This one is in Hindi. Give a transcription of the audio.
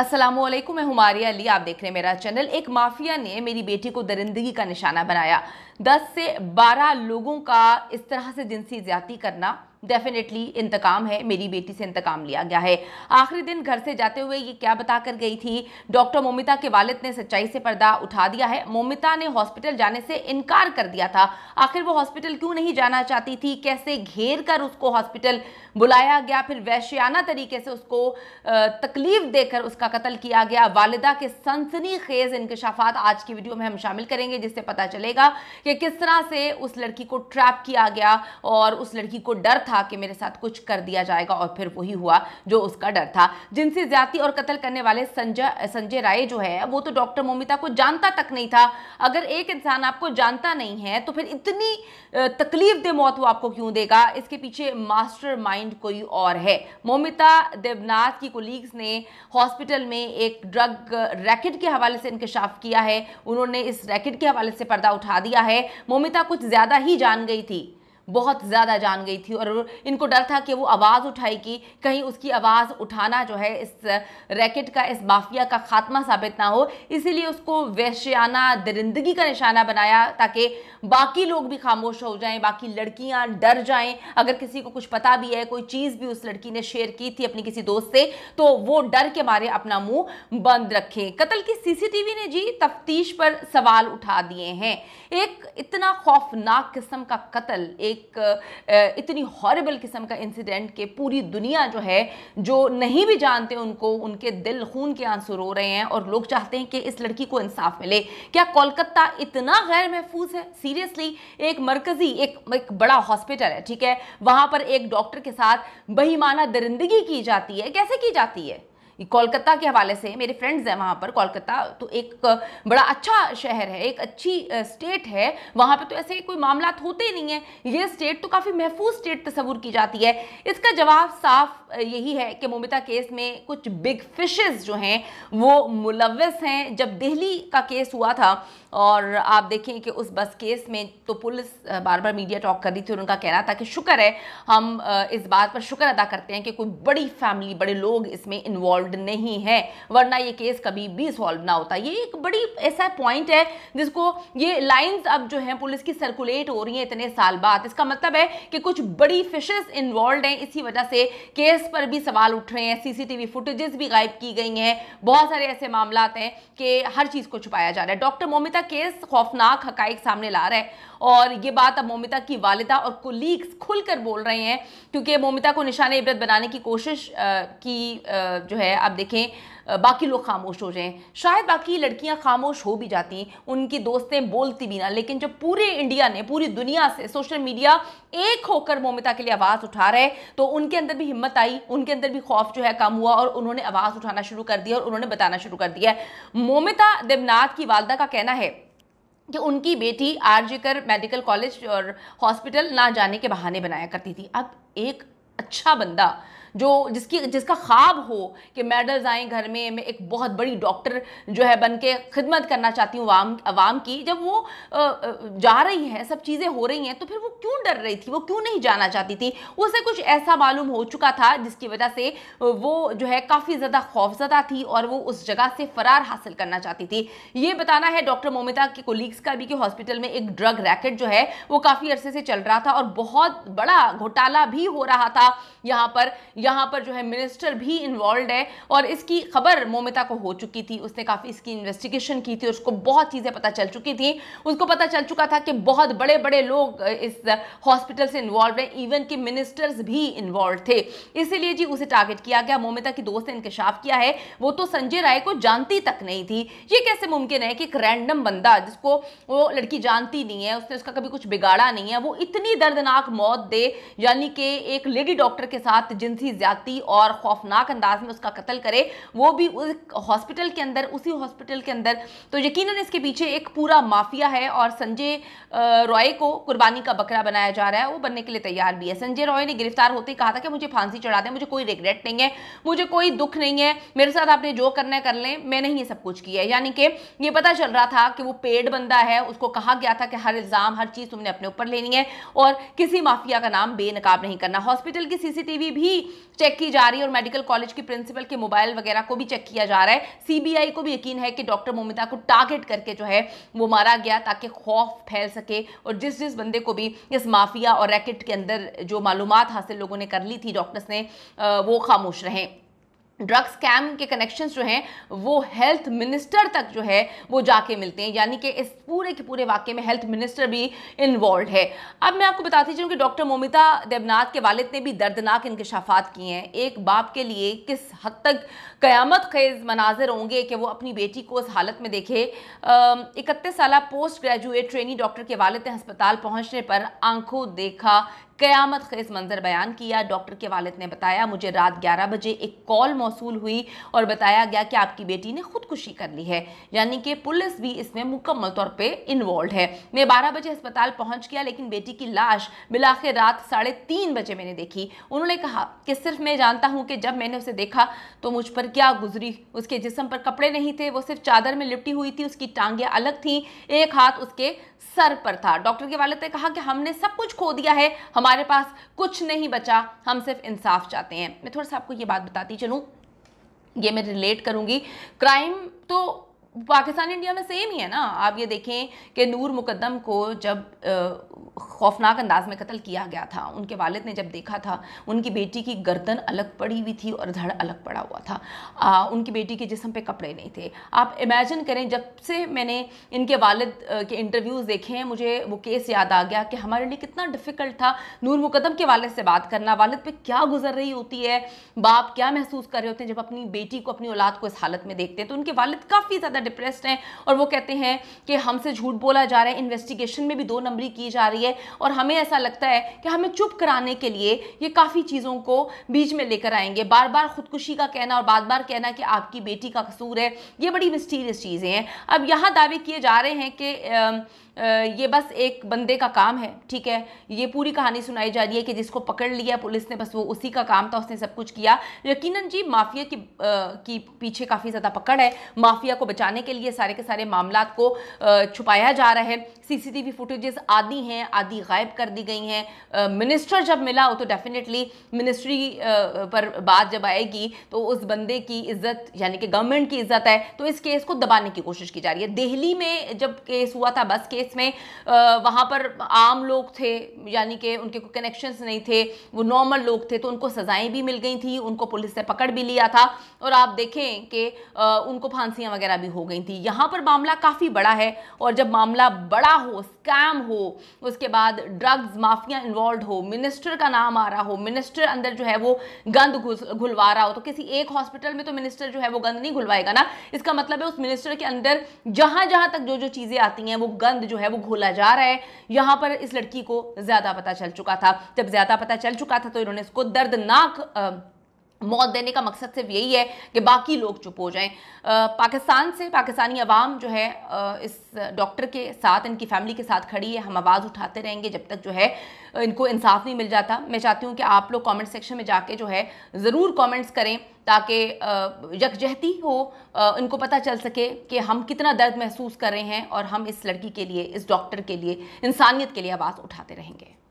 असलम मैं हमारी अली आप देख रहे हैं मेरा चैनल एक माफिया ने मेरी बेटी को दरिंदगी का निशाना बनाया 10 से 12 लोगों का इस तरह से जिनसी ज्यादा करना डेफिनेटली इंतकाम है मेरी बेटी से इंतकाम लिया गया है आखिरी दिन घर से जाते हुए ये क्या बताकर गई थी डॉक्टर मोमिता के वालिद ने सच्चाई से पर्दा उठा दिया है मोमिता ने हॉस्पिटल जाने से इनकार कर दिया था आखिर वो हॉस्पिटल क्यों नहीं जाना चाहती थी कैसे घेर कर उसको हॉस्पिटल बुलाया गया फिर वैश्याना तरीके से उसको तकलीफ देकर उसका कत्ल किया गया वालिदा के सनसनी खेज इंकशाफात आज की वीडियो में हम शामिल करेंगे जिससे पता चलेगा कि किस तरह से उस लड़की को ट्रैप किया गया और उस लड़की को डर था था कि मेरे साथ कुछ कर दिया जाएगा और फिर वही हुआ जो उसका डर था जिनसे ज्यादा और कत्ल करने वाले संजय संजय राय जो है वो तो डॉक्टर मोमिता को जानता तक नहीं था अगर एक इंसान आपको जानता नहीं है तो फिर इतनी तकलीफ दे मौत वो आपको क्यों देगा इसके पीछे मास्टर कोई और है मोमिता देवनाथ की कोलीग्स ने हॉस्पिटल में एक ड्रग रैकेट के हवाले से इंकशाफ किया है उन्होंने इस रैकेट के हवाले से पर्दा उठा दिया है मोमिता कुछ ज़्यादा ही जान गई थी बहुत ज़्यादा जान गई थी और इनको डर था कि वो आवाज़ उठाएगी कहीं उसकी आवाज़ उठाना जो है इस रैकेट का इस माफिया का खात्मा साबित ना हो इसीलिए उसको वैश्याना दरिंदगी का निशाना बनाया ताकि बाकी लोग भी खामोश हो जाएं बाकी लड़कियां डर जाएं अगर किसी को कुछ पता भी है कोई चीज़ भी उस लड़की ने शेयर की थी अपनी किसी दोस्त से तो वो डर के मारे अपना मुँह बंद रखें कत्ल की वी ने जी तफ्तीश पर सवाल उठा दिए हैं एक इतना खौफनाक किस्म का कत्ल एक एक इतनी हॉरेबल किस्म का इंसिडेंट कि पूरी दुनिया जो है जो नहीं भी जानते उनको उनके दिल खून के आंसू रो रहे हैं और लोग चाहते हैं कि इस लड़की को इंसाफ मिले क्या कोलकाता इतना गैर महफूज है सीरियसली एक मरकजी एक, एक बड़ा हॉस्पिटल है ठीक है वहां पर एक डॉक्टर के साथ बहीमाना दरिंदगी की जाती है कैसे की जाती है कोलकाता के हवाले से मेरे फ्रेंड्स हैं वहाँ पर कोलकाता तो एक बड़ा अच्छा शहर है एक अच्छी स्टेट है वहाँ पर तो ऐसे कोई मामला होते नहीं है ये स्टेट तो काफ़ी महफूज स्टेट तस्वूर की जाती है इसका जवाब साफ यही है कि मुमिता केस में कुछ बिग फिशेस जो हैं वो मुलविस हैं जब दिल्ली का केस हुआ था और आप देखें कि उस बस केस में तो पुलिस बार बार मीडिया टॉक कर रही थी और उनका कहना था कि शुक्र है हम इस बात पर शुक्र अदा करते हैं कि कोई बड़ी फैमिली बड़े लोग इसमें इन्वॉल्व नहीं है वरना ये केस कभी भी सॉल्व ना होता ये एक बड़ी ऐसा पॉइंट है जिसको ये लाइंस अब जो है पुलिस की सर्कुलेट हो रही हैं इतने साल बाद इसका मतलब है कि कुछ बड़ी फिशेज इन्वॉल्व हैं इसी वजह से केस पर भी सवाल उठ रहे हैं सीसीटीवी फुटेजेस भी गायब की गई हैं बहुत सारे ऐसे मामला हैं कि हर चीज़ को छुपाया जा रहा है डॉक्टर मोमिता केस खौफनाक हकाइक सामने ला रहा है और ये बात अब मोमिता की वालिदा और कोलीग्स खुलकर बोल रहे हैं क्योंकि मोमिता को निशान इबरत बनाने की कोशिश की जो है आप देखें बाकी लोग खामोश हो जाएं शायद बाकी लड़कियां खामोश हो भी जाती उनकी दोस्तें बोलती भी ना लेकिन जब पूरे इंडिया ने पूरी दुनिया से सोशल मीडिया एक होकर मोमिता के लिए आवाज़ उठा रहे तो उनके अंदर भी हिम्मत आई उनके अंदर भी खौफ जो है कम हुआ और उन्होंने आवाज़ उठाना शुरू कर दिया और उन्होंने बताना शुरू कर दिया मोमिता देवनाथ की वालदा का कहना है कि उनकी बेटी आरजीकर मेडिकल कॉलेज और हॉस्पिटल ना जाने के बहाने बनाया करती थी अब एक अच्छा बंदा जो जिसकी जिसका ख्वाब हो कि मेडल्स आएँ घर में मैं एक बहुत बड़ी डॉक्टर जो है बन के खिदमत करना चाहती हूँ आवाम आवाम की जब वो जा रही हैं सब चीज़ें हो रही हैं तो फिर वो क्यों डर रही थी वो क्यों नहीं जाना चाहती थी उसे कुछ ऐसा मालूम हो चुका था जिसकी वजह से वो जो है काफ़ी ज़्यादा खौफजदा थी और वो उस जगह से फरार हासिल करना चाहती थी ये बताना है डॉक्टर मोमिता के कोलीग्स का भी कि हॉस्पिटल में एक ड्रग रैकेट जो है वो काफ़ी अरसे से चल रहा था और बहुत बड़ा घोटाला भी हो रहा था यहाँ पर यहाँ पर जो है मिनिस्टर भी इन्वॉल्व है और इसकी खबर मोमिता को हो चुकी थी उसने काफ़ी इसकी इन्वेस्टिगेशन की थी उसको बहुत चीज़ें पता चल चुकी थी उसको पता चल चुका था कि बहुत बड़े बड़े लोग इस हॉस्पिटल से इन्वॉल्व हैं इवन कि मिनिस्टर्स भी इन्वॉल्व थे इसीलिए जी उसे टारगेट किया गया मोमिता की दोस्त ने इंकशाफ किया है वो तो संजय राय को जानती तक नहीं थी ये कैसे मुमकिन है कि एक रैंडम बंदा जिसको वो लड़की जानती नहीं है उसने उसका कभी कुछ बिगाड़ा नहीं है वो इतनी दर्दनाक मौत दे यानी कि एक लेडी डॉक्टर के साथ जिनसी ज्यादा और खौफनाक अंदाज में उसका कत्ल करे वो भी उस हॉस्पिटल के अंदर उसी हॉस्पिटल के अंदर तो यकीनन इसके पीछे एक पूरा माफिया है और संजय रॉय को कुर्बानी का बकरा बनाया जा रहा है वो बनने के लिए तैयार भी है संजय रॉय ने गिरफ्तार होते ही कहा था कि मुझे फांसी चढ़ा दें मुझे कोई रिग्रेट नहीं है मुझे कोई दुख नहीं है मेरे साथ आपने जो करना है कर लें मैंने ही सब कुछ किया है यानी कि ये पता चल रहा था कि वो पेड बंदा है उसको कहा गया था कि हर इल्ज़ाम हर चीज़ तुमने अपने ऊपर लेनी है और किसी माफिया का नाम बेनकाब नहीं करना हॉस्पिटल की सीसीटीवी भी चेक की जा रही है और मेडिकल कॉलेज की प्रिंसिपल के मोबाइल वगैरह को भी चेक किया जा रहा है सीबीआई को भी यकीन है कि डॉक्टर मोमिता को टारगेट करके जो है वो मारा गया ताकि खौफ फैल सके और जिस जिस बंदे को भी इस माफिया और रैकेट के अंदर जो मालूम हासिल लोगों ने कर ली थी डॉक्टर्स ने वो खामोश रहें ड्रग स्कैम के कनेक्शंस जो हैं वो हेल्थ मिनिस्टर तक जो है वो जाके मिलते हैं यानी कि इस पूरे के पूरे वाक्य में हेल्थ मिनिस्टर भी इन्वॉल्व है अब मैं आपको बताती चलूँ कि डॉक्टर मोमिता देवनाथ के वालिद ने भी दर्दनाक इंकशाफात किए हैं एक बाप के लिए किस हद तक क़यामत खेज मनाजिर होंगे कि वो अपनी बेटी को उस हालत में देखे इकतीस साल पोस्ट ग्रेजुएट ट्रेनी डॉक्टर के वालिद ने हस्पताल पहुँचने पर आंखों देखा क़यामत खेज मंजर बयान किया डॉक्टर के वालद ने बताया मुझे रात ग्यारह बजे एक कॉल मौसू हुई और बताया गया कि आपकी बेटी ने खुदकुशी कर ली है यानी कि पुलिस भी इसमें मुकम्मल तौर पर इन्वॉल्व है मैं बारह बजे अस्पताल पहुंच गया लेकिन बेटी की लाश बिलाखिर रात साढ़े तीन बजे मैंने देखी उन्होंने कहा कि सिर्फ मैं जानता हूँ कि जब मैंने उसे देखा तो मुझ पर क्या गुजरी उसके जिसम पर कपड़े नहीं थे वो सिर्फ चादर में लिपटी हुई थी उसकी टांगें अलग थी एक हाथ उसके सर पर था डॉक्टर के वालद ने कहा कि हमने सब कुछ खो दिया है हम हमारे पास कुछ नहीं बचा हम सिर्फ इंसाफ चाहते हैं मैं थोड़ा सा आपको ये बात बताती चलूँ ये मैं रिलेट करूँगी क्राइम तो पाकिस्तान इंडिया में सेम ही है ना आप ये देखें कि नूर मुकदम को जब खौफनाक अंदाज में कत्ल किया गया था उनके वालिद ने जब देखा था उनकी बेटी की गर्दन अलग पड़ी हुई थी और धड़ अलग पड़ा हुआ था आ, उनकी बेटी के जिसम पे कपड़े नहीं थे आप इमेजिन करें जब से मैंने इनके वालिद के इंटरव्यूज़ देखे हैं मुझे वो केस याद आ गया कि हमारे लिए कितना डिफ़िकल्ट था नूर मुकदम के वालद से बात करना वालद पर क्या गुजर रही होती है बाप क्या महसूस कर रहे होते हैं जब अपनी बेटी को अपनी औलाद को इस हालत में देखते हैं तो उनके वालद काफ़ी ज़्यादा डिप्रेस्ड हैं और वो कहते हैं कि हमसे झूठ बोला जा रहा है इन्वेस्टिगेशन में भी दो नंबरी की जा रही है और हमें ऐसा लगता है कि हमें चुप कराने के लिए ये काफ़ी चीज़ों को बीच में लेकर आएंगे बार बार खुदकुशी का कहना और बार बार कहना कि आपकी बेटी का कसूर है ये बड़ी मिस्टीरियस चीज़ें हैं अब यहाँ दावे किए जा रहे हैं कि ये बस एक बंदे का काम है ठीक है ये पूरी कहानी सुनाई जा रही है कि जिसको पकड़ लिया पुलिस ने बस वो उसी का काम था उसने सब कुछ किया यकीनन जी माफिया की आ, की पीछे काफ़ी ज़्यादा पकड़ है माफिया को बचाने छुपाने के लिए सारे के सारे मामला को छुपाया जा रहा है सीसीटीवी फुटेजेस आदि हैं आदि गायब कर दी गई हैं मिनिस्टर जब मिला हो तो डेफिनेटली मिनिस्ट्री पर बात जब आएगी तो उस बंदे की इज्जत यानी कि गवर्नमेंट की इज्जत है तो इस केस को दबाने की कोशिश की जा रही है दिल्ली में जब केस हुआ था बस केस में वहाँ पर आम लोग थे यानी कि उनके कोई कनेक्शंस नहीं थे वो नॉर्मल लोग थे तो उनको सज़ाएं भी मिल गई थी उनको पुलिस ने पकड़ भी लिया था और आप देखें कि उनको फांसियाँ वगैरह भी हो गई थी यहाँ पर मामला काफ़ी बड़ा है और जब मामला बड़ा हो स्कैम हो उसके बाद ड्रग्स माफिया इन्वॉल्व हो मिनिस्टर का नाम आ रहा हो मिनिस्टर अंदर जो है वो गंद घुलवा रहा हो तो किसी एक हॉस्पिटल में तो मिनिस्टर जो है वो गंद नहीं घुलवाएगा ना इसका मतलब है उस मिनिस्टर के अंदर जहाँ जहाँ तक जो जो चीज़ें आती हैं वो गंद जो है वो घोला जा रहा है यहाँ पर इस लड़की को ज़्यादा पता चल चुका था जब ज़्यादा पता चल चुका था तो इन्होंने इसको दर्दनाक मौत देने का मकसद सिर्फ यही है कि बाकी लोग चुप हो जाएं आ, पाकिस्तान से पाकिस्तानी अवाम जो है आ, इस डॉक्टर के साथ इनकी फैमिली के साथ खड़ी है हम आवाज़ उठाते रहेंगे जब तक जो है इनको इंसाफ नहीं मिल जाता मैं चाहती हूँ कि आप लोग कमेंट सेक्शन में जाके जो है ज़रूर कमेंट्स करें ताकि यकजहती हो इनको पता चल सके कि हम कितना दर्द महसूस कर रहे हैं और हम इस लड़की के लिए इस डॉक्टर के लिए इंसानियत के लिए आवाज़ उठाते रहेंगे